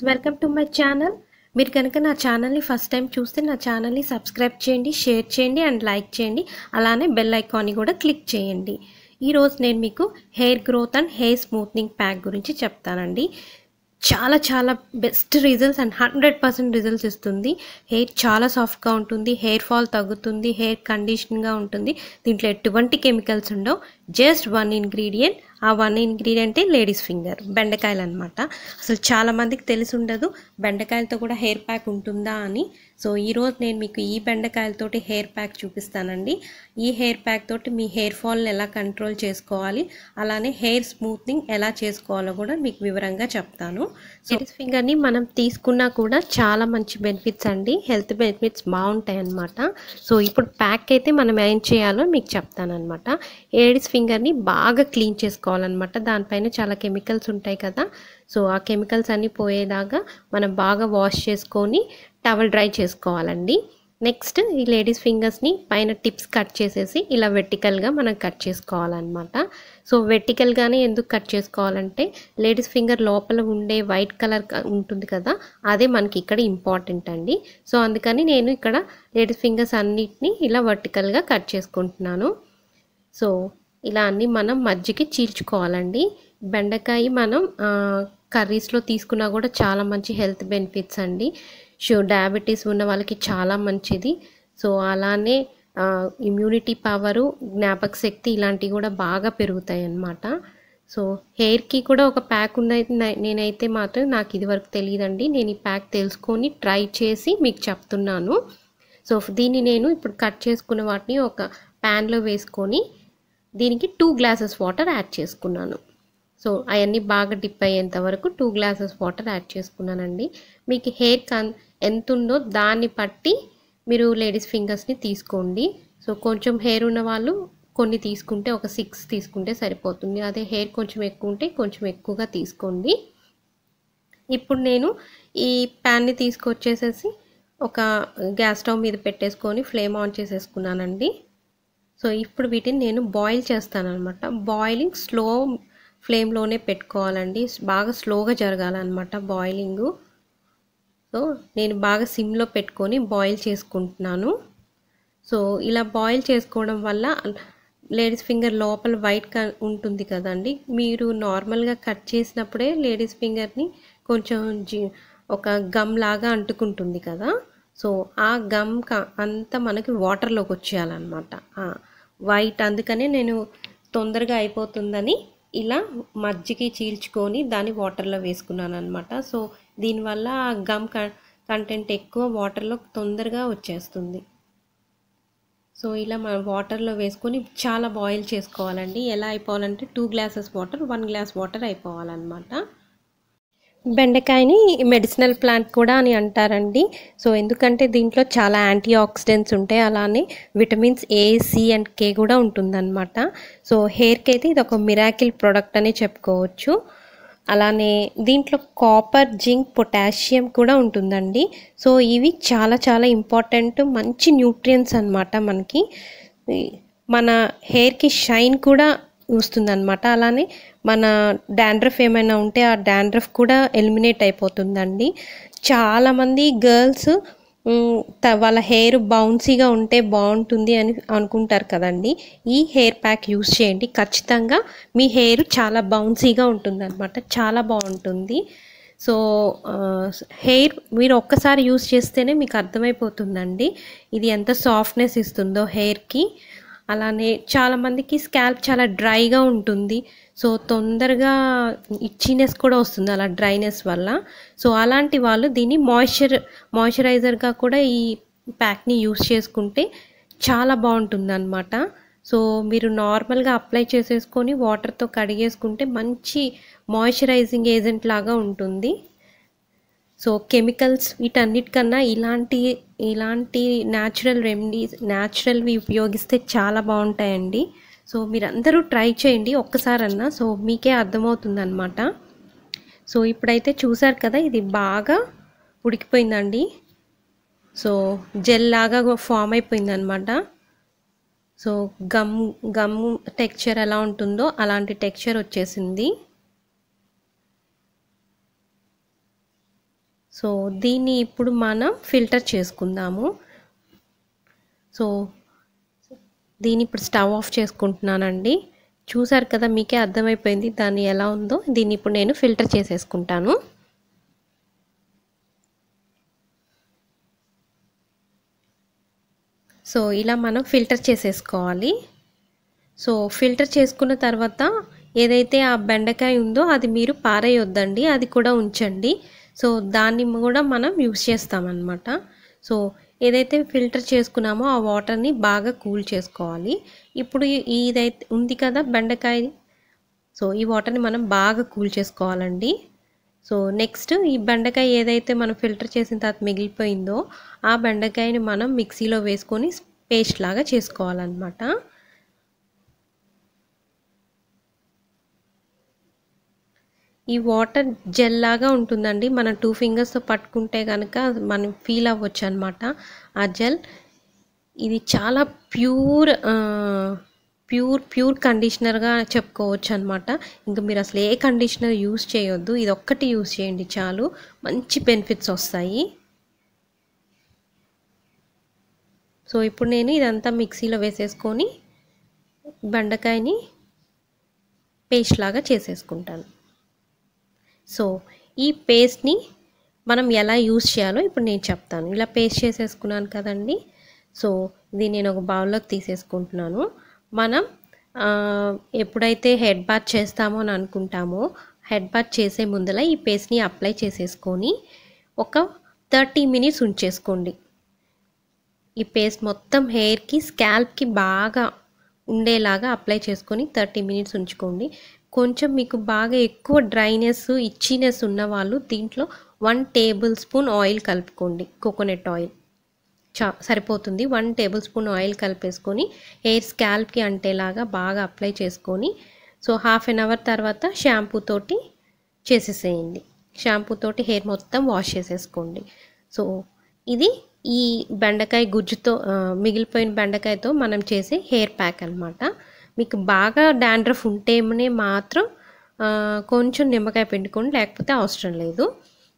friends welcome to my channel మీరు కనుక నా ఛానల్ని ఫస్ట్ టైం చూస్తే నా ఛానల్ని సబ్స్క్రైబ్ చేయండి షేర్ చేయండి అండ్ లైక్ చేయండి అలానే బెల్ ఐకాన్ని కూడా క్లిక్ చేయండి ఈరోజు నేను మీకు hair growth and hair smoothing pack గురించి చెప్తానండి చాలా చాలా best results and hundred percent results ఇస్తుంది హెయిర్ చాలా సాఫ్ట్గా ఉంటుంది హెయిర్ ఫాల్ తగ్గుతుంది హెయిర్ కండిషన్గా ఉంటుంది దీంట్లో ఎటువంటి కెమికల్స్ ఉండవు జస్ట్ వన్ ఇంగ్రీడియంట్ ఆ వన్ ఇంగ్రీడియంటే లేడీస్ ఫింగర్ బెండకాయలు అనమాట అసలు చాలామందికి తెలిసి ఉండదు బెండకాయలతో కూడా హెయిర్ ప్యాక్ ఉంటుందా అని సో ఈరోజు నేను మీకు ఈ బెండకాయలతోటి హెయిర్ ప్యాక్ చూపిస్తానండి ఈ హెయిర్ ప్యాక్ తోటి మీ హెయిర్ ఫాల్ని ఎలా కంట్రోల్ చేసుకోవాలి అలానే హెయిర్ స్మూత్నింగ్ ఎలా చేసుకోవాలో కూడా మీకు వివరంగా చెప్తాను లేడీస్ ఫింగర్ని మనం తీసుకున్నా కూడా చాలా మంచి బెనిఫిట్స్ అండి హెల్త్ బెనిఫిట్స్ బాగుంటాయి అనమాట సో ఇప్పుడు ప్యాక్ అయితే మనం ఏం చేయాలో మీకు చెప్తాను అనమాట లేడీస్ ఫింగర్ని బాగా క్లీన్ చేసుకోవాలి తీసుకోవాలన్నమాట దానిపైన చాలా కెమికల్స్ ఉంటాయి కదా సో ఆ కెమికల్స్ అన్నీ పోయేలాగా మనం బాగా వాష్ చేసుకొని టవల్ డ్రై చేసుకోవాలండి నెక్స్ట్ ఈ లేడీస్ ఫింగర్స్ని పైన టిప్స్ కట్ చేసేసి ఇలా వెర్టికల్గా మనం కట్ చేసుకోవాలన్నమాట సో వెర్టికల్గానే ఎందుకు కట్ చేసుకోవాలంటే లేడీస్ ఫింగర్ లోపల ఉండే వైట్ కలర్ ఉంటుంది కదా అదే మనకి ఇక్కడ ఇంపార్టెంట్ అండి సో అందుకని నేను ఇక్కడ లేడీస్ ఫింగర్స్ అన్నిటిని ఇలా వర్టికల్గా కట్ చేసుకుంటున్నాను సో ఇలా అన్నీ మనం మజ్జికి చీల్చుకోవాలండి బెండకాయ మనం కర్రీస్లో తీసుకున్నా కూడా చాలా మంచి హెల్త్ బెనిఫిట్స్ అండి షో డయాబెటీస్ ఉన్న వాళ్ళకి చాలా మంచిది సో అలానే ఇమ్యూనిటీ పవరు జ్ఞాపక శక్తి ఇలాంటివి కూడా బాగా పెరుగుతాయి అన్నమాట సో హెయిర్కి కూడా ఒక ప్యాక్ ఉన్నది నేనైతే మాత్రం నాకు ఇది వరకు తెలియదండి నేను ఈ ప్యాక్ తెలుసుకొని ట్రై చేసి మీకు చెప్తున్నాను సో దీన్ని నేను ఇప్పుడు కట్ చేసుకున్న వాటిని ఒక ప్యాన్లో వేసుకొని దీనికి టూ గ్లాసెస్ వాటర్ యాడ్ చేసుకున్నాను సో అవన్నీ బాగా డిప్ అయ్యేంత వరకు టూ గ్లాసెస్ వాటర్ యాడ్ చేసుకున్నానండి మీకు హెయిర్ కన్ ఎంత ఉందో దాన్ని బట్టి మీరు లేడీస్ ఫింగర్స్ని తీసుకోండి సో కొంచెం హెయిర్ ఉన్న వాళ్ళు కొన్ని తీసుకుంటే ఒక సిక్స్ తీసుకుంటే సరిపోతుంది అదే హెయిర్ కొంచెం ఎక్కువ ఉంటే కొంచెం ఎక్కువగా తీసుకోండి ఇప్పుడు నేను ఈ ప్యాన్ని తీసుకొచ్చేసేసి ఒక గ్యాస్ స్టవ్ మీద పెట్టేసుకొని ఫ్లేమ్ ఆన్ చేసేసుకున్నానండి సో ఇప్పుడు వీటిని నేను బాయిల్ చేస్తాను అనమాట బాయిలింగ్ స్లో ఫ్లేమ్లోనే పెట్టుకోవాలండి బాగా స్లోగా జరగాలన్నమాట బాయిలింగు సో నేను బాగా సిమ్లో పెట్టుకొని బాయిల్ చేసుకుంటున్నాను సో ఇలా బాయిల్ చేసుకోవడం వల్ల లేడీస్ ఫింగర్ లోపల వైట్ క ఉంటుంది కదండి మీరు నార్మల్గా కట్ చేసినప్పుడే లేడీస్ ఫింగర్ని కొంచెం ఒక గమ్ లాగా అంటుకుంటుంది కదా సో ఆ గమ్ అంతా మనకి వాటర్లోకి వచ్చేయాలన్నమాట వైట్ అందుకనే నేను తొందరగా అయిపోతుందని ఇలా మజ్జికి చీల్చుకొని దాన్ని వాటర్లో వేసుకున్నాను అనమాట సో దీనివల్ల ఆ గమ్ కంటెంట్ ఎక్కువ వాటర్లో తొందరగా వచ్చేస్తుంది సో ఇలా మనం వాటర్లో వేసుకొని చాలా బాయిల్ చేసుకోవాలండి ఎలా అయిపోవాలంటే two glasses water one glass water అయిపోవాలన్నమాట బెండకాయని మెడిసినల్ ప్లాంట్ కూడా అని అంటారండి సో ఎందుకంటే దీంట్లో చాలా యాంటీ ఆక్సిడెంట్స్ ఉంటాయి అలానే vitamins A C and K కూడా ఉంటుందన్నమాట సో హెయిర్కి అయితే ఇది ఒక మిరాకిల్ ప్రోడక్ట్ అని చెప్పుకోవచ్చు అలానే దీంట్లో కాపర్ జింక్ పొటాషియం కూడా ఉంటుందండి సో ఇవి చాలా చాలా ఇంపార్టెంట్ మంచి న్యూట్రియన్స్ అనమాట మనకి మన హెయిర్కి షైన్ కూడా వస్తుందన్నమాట అలానే మన డాండ్రఫ్ ఏమైనా ఉంటే ఆ డాండ్రఫ్ కూడా ఎలిమినేట్ అయిపోతుందండి చాలామంది గర్ల్స్ వాళ్ళ హెయిర్ బౌన్సీగా ఉంటే బాగుంటుంది అని అనుకుంటారు కదండి ఈ హెయిర్ ప్యాక్ యూస్ చేయండి ఖచ్చితంగా మీ హెయిర్ చాలా బౌన్సీగా ఉంటుంది అనమాట చాలా బాగుంటుంది సో హెయిర్ మీరు ఒక్కసారి యూస్ చేస్తేనే మీకు అర్థమైపోతుందండి ఇది ఎంత సాఫ్ట్నెస్ ఇస్తుందో హెయిర్కి అలానే చాలామందికి స్కాల్ప్ చాలా డ్రైగా ఉంటుంది సో తొందరగా ఇచ్చినెస్ కూడా వస్తుంది అలా డ్రైనెస్ వల్ల సో అలాంటి వాళ్ళు దీన్ని మాయిశ్చర్ మాయిశ్చరైజర్గా కూడా ఈ ప్యాక్ని యూస్ చేసుకుంటే చాలా బాగుంటుంది అనమాట సో మీరు నార్మల్గా అప్లై చేసేసుకొని వాటర్తో కడిగేసుకుంటే మంచి మాయిశ్చరైజింగ్ ఏజెంట్ లాగా ఉంటుంది సో కెమికల్స్ వీటన్నిటికన్నా ఇలాంటి ఇలాంటి న్యాచురల్ రెమెడీస్ న్యాచురల్వి ఉపయోగిస్తే చాలా బాగుంటాయండి సో మీరందరూ ట్రై చేయండి ఒక్కసారన్నా సో మీకే అర్థమవుతుంది అనమాట సో ఇప్పుడైతే చూసారు కదా ఇది బాగా ఉడికిపోయిందండి సో జెల్ లాగా ఫామ్ అయిపోయింది అనమాట సో గమ్ గమ్ టెక్చర్ ఎలా ఉంటుందో అలాంటి టెక్చర్ వచ్చేసింది సో దీన్ని ఇప్పుడు మనం ఫిల్టర్ చేసుకుందాము సో దీన్ని ఇప్పుడు స్టవ్ ఆఫ్ చేసుకుంటున్నానండి చూసారు కదా మీకే అర్థమైపోయింది దాన్ని ఎలా ఉందో దీన్ని ఇప్పుడు నేను ఫిల్టర్ చేసేసుకుంటాను సో ఇలా మనం ఫిల్టర్ చేసేసుకోవాలి సో ఫిల్టర్ చేసుకున్న తర్వాత ఏదైతే ఆ బెండకాయ ఉందో అది మీరు పారేయొద్దండి అది కూడా ఉంచండి సో దాన్ని కూడా మనం యూజ్ చేస్తామన్నమాట సో ఏదైతే ఫిల్టర్ చేసుకున్నామో ఆ వాటర్ని బాగా కూల్ చేసుకోవాలి ఇప్పుడు ఇదైతే ఉంది కదా బెండకాయ సో ఈ వాటర్ని మనం బాగా కూల్ చేసుకోవాలండి సో నెక్స్ట్ ఈ బెండకాయ ఏదైతే మనం ఫిల్టర్ చేసిన తర్వాత మిగిలిపోయిందో ఆ బెండకాయని మనం మిక్సీలో వేసుకొని పేస్ట్ లాగా చేసుకోవాలన్నమాట ఈ వాటర్ జెల్ లాగా ఉంటుందండి మనం టూ ఫింగర్స్తో పట్టుకుంటే కనుక మనం ఫీల్ అవ్వచ్చు అనమాట ఆ జెల్ ఇది చాలా ప్యూర్ ప్యూర్ ప్యూర్ కండిషనర్గా చెప్పుకోవచ్చు అనమాట ఇంకా మీరు అసలు ఏ కండిషనర్ యూస్ చేయొద్దు ఇది ఒక్కటి యూస్ చేయండి చాలు మంచి బెనిఫిట్స్ వస్తాయి సో ఇప్పుడు నేను ఇదంతా మిక్సీలో వేసేసుకొని బెండకాయని పేస్ట్ లాగా చేసేసుకుంటాను సో ఈ పేస్ట్ని మనం ఎలా యూస్ చేయాలో ఇప్పుడు నేను చెప్తాను ఇలా పేస్ట్ చేసేసుకున్నాను కదండి సో ఇది నేను ఒక బౌల్లోకి తీసేసుకుంటున్నాను మనం ఎప్పుడైతే హెడ్ బాత్ చేస్తామో అని అనుకుంటామో హెడ్ బాత్ చేసే ముందల ఈ పేస్ట్ని అప్లై చేసేసుకొని ఒక థర్టీ మినిట్స్ ఉంచేసుకోండి ఈ పేస్ట్ మొత్తం హెయిర్కి స్కాల్ప్కి బాగా ఉండేలాగా అప్లై చేసుకొని థర్టీ మినిట్స్ ఉంచుకోండి కొంచెం మీకు బాగా ఎక్కువ డ్రైనెస్ ఇచ్చినెస్ ఉన్న వాళ్ళు దీంట్లో వన్ టేబుల్ స్పూన్ ఆయిల్ కలుపుకోండి కోకోనట్ ఆయిల్ చా సరిపోతుంది వన్ టేబుల్ స్పూన్ ఆయిల్ కలిపేసుకొని హెయిర్ స్కాల్ప్కి అంటేలాగా బాగా అప్లై చేసుకొని సో హాఫ్ అన్ అవర్ తర్వాత షాంపూ తోటి చేసేసేయండి షాంపూ తోటి హెయిర్ మొత్తం వాష్ చేసేసుకోండి సో ఇది ఈ బెండకాయ గుజ్జుతో మిగిలిపోయిన బెండకాయతో మనం చేసే హెయిర్ ప్యాక్ అనమాట మీకు బాగా డాండ్రఫ్ ఉంటేమనే మాత్రం కొంచెం నిమ్మకాయ పిండుకోండి లేకపోతే అవసరం లేదు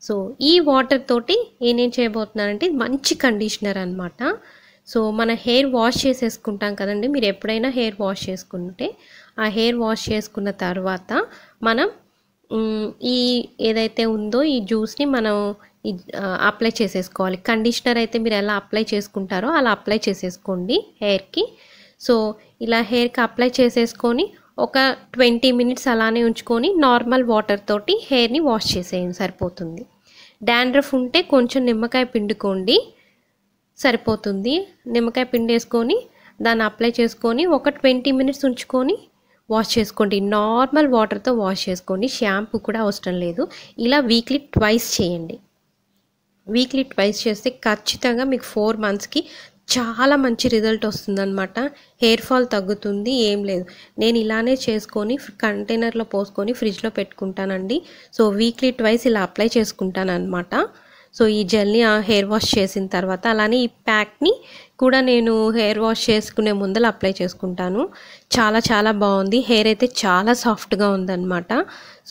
సో ఈ వాటర్ తోటి ఏనేం చేయబోతున్నానంటే మంచి కండిషనర్ అనమాట సో మన హెయిర్ వాష్ చేసేసుకుంటాం కదండి మీరు ఎప్పుడైనా హెయిర్ వాష్ చేసుకుంటే ఆ హెయిర్ వాష్ చేసుకున్న తర్వాత మనం ఈ ఏదైతే ఉందో ఈ జ్యూస్ని మనం అప్లై చేసేసుకోవాలి కండిషనర్ అయితే మీరు ఎలా అప్లై చేసుకుంటారో అలా అప్లై చేసేసుకోండి హెయిర్కి సో ఇలా హెయిర్కి అప్లై చేసేసుకొని ఒక ట్వంటీ మినిట్స్ అలానే ఉంచుకొని నార్మల్ వాటర్ తోటి హెయిర్ని వాష్ చేసేయండి సరిపోతుంది డాండ్రఫ్ ఉంటే కొంచెం నిమ్మకాయ పిండుకోండి సరిపోతుంది నిమ్మకాయ పిండి వేసుకొని దాన్ని అప్లై చేసుకొని ఒక ట్వంటీ మినిట్స్ ఉంచుకొని వాష్ చేసుకోండి నార్మల్ వాటర్తో వాష్ చేసుకోండి షాంపూ కూడా అవసరం లేదు ఇలా వీక్లీ ట్వైస్ చేయండి వీక్లీ ట్వైస్ చేస్తే ఖచ్చితంగా మీకు ఫోర్ మంత్స్కి చాలా మంచి రిజల్ట్ వస్తుందన్నమాట హెయిర్ ఫాల్ తగ్గుతుంది ఏం లేదు నేను ఇలానే చేసుకొని కంటైనర్లో పోసుకొని ఫ్రిడ్జ్లో పెట్టుకుంటానండి సో వీక్లీ ట్వైస్ ఇలా అప్లై చేసుకుంటాను అనమాట సో ఈ జెల్ని హెయిర్ వాష్ చేసిన తర్వాత అలానే ఈ ప్యాక్ని కూడా నేను హెయిర్ వాష్ చేసుకునే ముందర అప్లై చేసుకుంటాను చాలా చాలా బాగుంది హెయిర్ అయితే చాలా సాఫ్ట్గా ఉందన్నమాట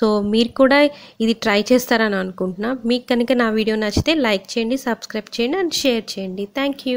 సో మీరు కూడా ఇది ట్రై చేస్తారని అనుకుంటున్నా మీకు కనుక నా వీడియో నచ్చితే లైక్ చేయండి సబ్స్క్రైబ్ చేయండి అండ్ షేర్ చేయండి థ్యాంక్